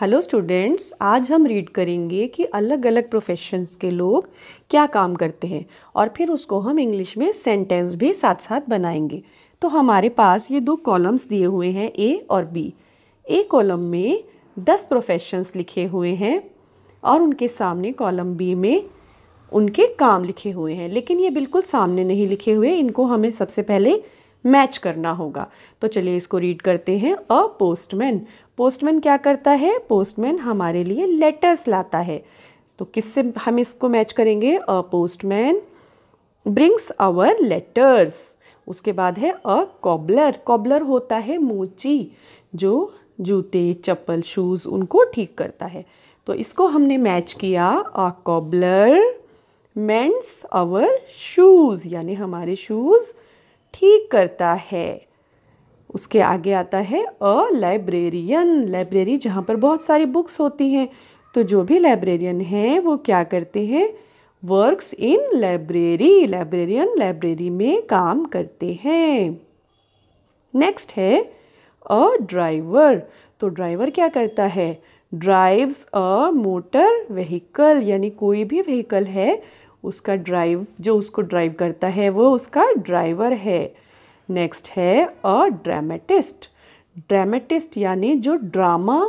Hello students आज हम read करेंगे कि अलग अलग प्रोफेशंस के लोग क्या काम करते हैं और फिर उसको हम इंग्लिश में सेंटेंस भी साथ साथ बनाएंगे तो हमारे पास ये दो कॉलम्स दिए हुए हैं ए और बी ए कॉलम में दस प्रोफेशंस लिखे हुए हैं और उनके सामने कॉलम बी में उनके काम लिखे हुए हैं लेकिन ये बिल्कुल सामने नहीं लिखे हुए इनको हमें सबसे पहले मैच करना होगा तो चलिए इसको रीड करते हैं अ पोस्टमैन पोस्टमैन क्या करता है पोस्टमैन हमारे लिए लेटर्स लाता है तो किससे हम इसको मैच करेंगे a postman brings our letters उसके बाद है अ कॉबलर कॉबलर होता है मोची जो जूते चप्पल शूज़ उनको ठीक करता है तो इसको हमने मैच किया a cobbler mends our shoes यानी हमारे शूज़ ठीक करता है उसके आगे आता है अ लाइब्रेरियन लाइब्रेरी जहाँ पर बहुत सारी बुक्स होती हैं तो जो भी लाइब्रेरियन है वो क्या करते हैं works in library librarian library में काम करते हैं नेक्स्ट है अ ड्राइवर तो ड्राइवर क्या करता है ड्राइव्स अ मोटर व्हीकल यानी कोई भी व्हीकल है उसका ड्राइव जो उसको ड्राइव करता है वो उसका ड्राइवर है नेक्स्ट है अ ड्रामेटिस्ट ड्रामेटिस्ट यानी जो ड्रामा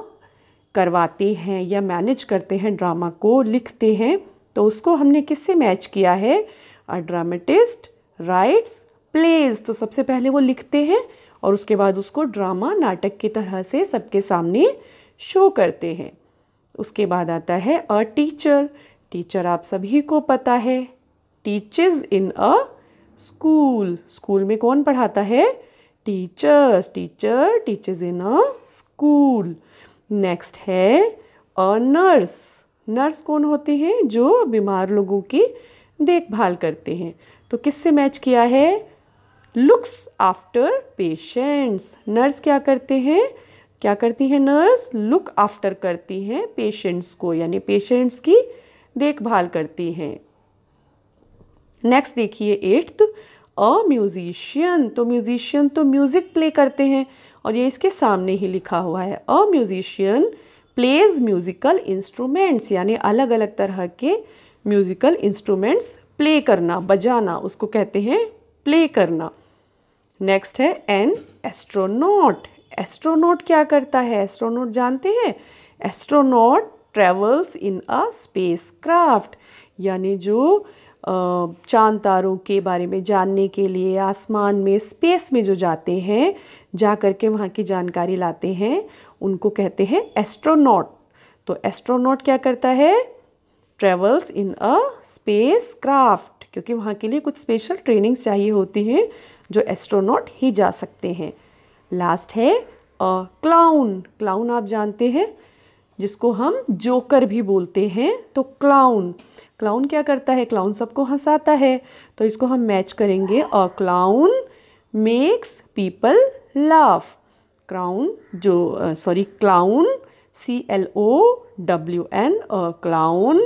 करवाते हैं या मैनेज करते हैं ड्रामा को लिखते हैं तो उसको हमने किससे मैच किया है अ ड्रामेटिस्ट राइट्स प्लेज तो सबसे पहले वो लिखते हैं और उसके बाद उसको ड्रामा नाटक की तरह से सबके सामने शो करते हैं उसके बाद आता है अ टीचर टीचर आप सभी को पता है teaches in a school school में कौन पढ़ाता है teachers teacher teaches in a school next है अ नर्स नर्स कौन होते हैं जो बीमार लोगों की देखभाल करते हैं तो किससे मैच किया है लुक्स आफ्टर पेशेंट्स नर्स क्या करते हैं क्या करती हैं नर्स लुक आफ्टर करती हैं पेशेंट्स को यानी पेशेंट्स की देखभाल करती हैं नेक्स्ट देखिए एट्थ अ म्यूजिशियन तो म्यूजिशियन तो म्यूज़िक प्ले करते हैं और ये इसके सामने ही लिखा हुआ है a musician plays musical instruments यानी अलग अलग तरह के म्यूज़िकल इंस्ट्रूमेंट्स प्ले करना बजाना उसको कहते हैं प्ले करना नेक्स्ट है एन एस्ट्रोनॉट एस्ट्रोनॉट क्या करता है एस्ट्रोनॉट जानते हैं astronaut travels in a spacecraft यानी जो चांद तारों के बारे में जानने के लिए आसमान में स्पेस में जो जाते हैं जा कर के वहाँ की जानकारी लाते हैं उनको कहते हैं एस्ट्रोनॉट तो एस्ट्रोनॉट क्या करता है travels in a spacecraft क्योंकि वहाँ के लिए कुछ स्पेशल ट्रेनिंग्स चाहिए होती हैं जो एस्ट्रोनॉट ही जा सकते हैं लास्ट है क्लाउन क्लाउन आप जानते हैं जिसको हम जोकर भी बोलते हैं तो क्लाउन क्लाउन क्या करता है क्लाउन सबको हंसाता है तो इसको हम मैच करेंगे और clown makes people laugh crown जो sorry clown C L O W N clown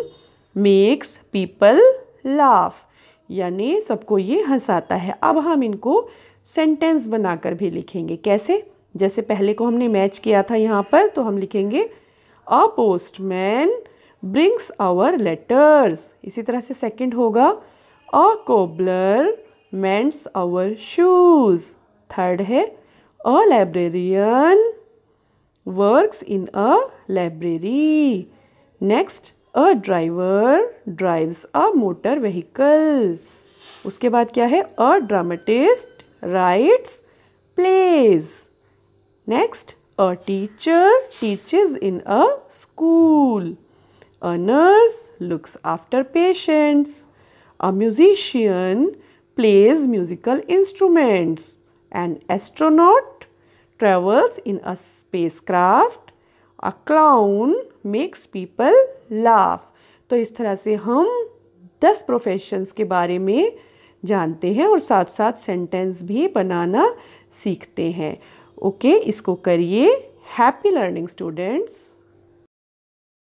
makes people laugh यानी सबको ये हंसाता है अब हम इनको सेंटेंस बनाकर भी लिखेंगे कैसे जैसे पहले को हमने मैच किया था यहाँ पर तो हम लिखेंगे a postman brings our letters इसी तरह से सेकेंड होगा a cobbler mends our shoes third है a librarian works in a library next a driver drives a motor vehicle उसके बाद क्या है a dramatist writes plays next A teacher teaches in a school. A nurse looks after patients. A musician plays musical instruments. An astronaut travels in a spacecraft. A clown makes people laugh. तो इस तरह से हम 10 professions के बारे में जानते हैं और साथ साथ sentence भी बनाना सीखते हैं ओके इसको करिए हैप्पी लर्निंग स्टूडेंट्स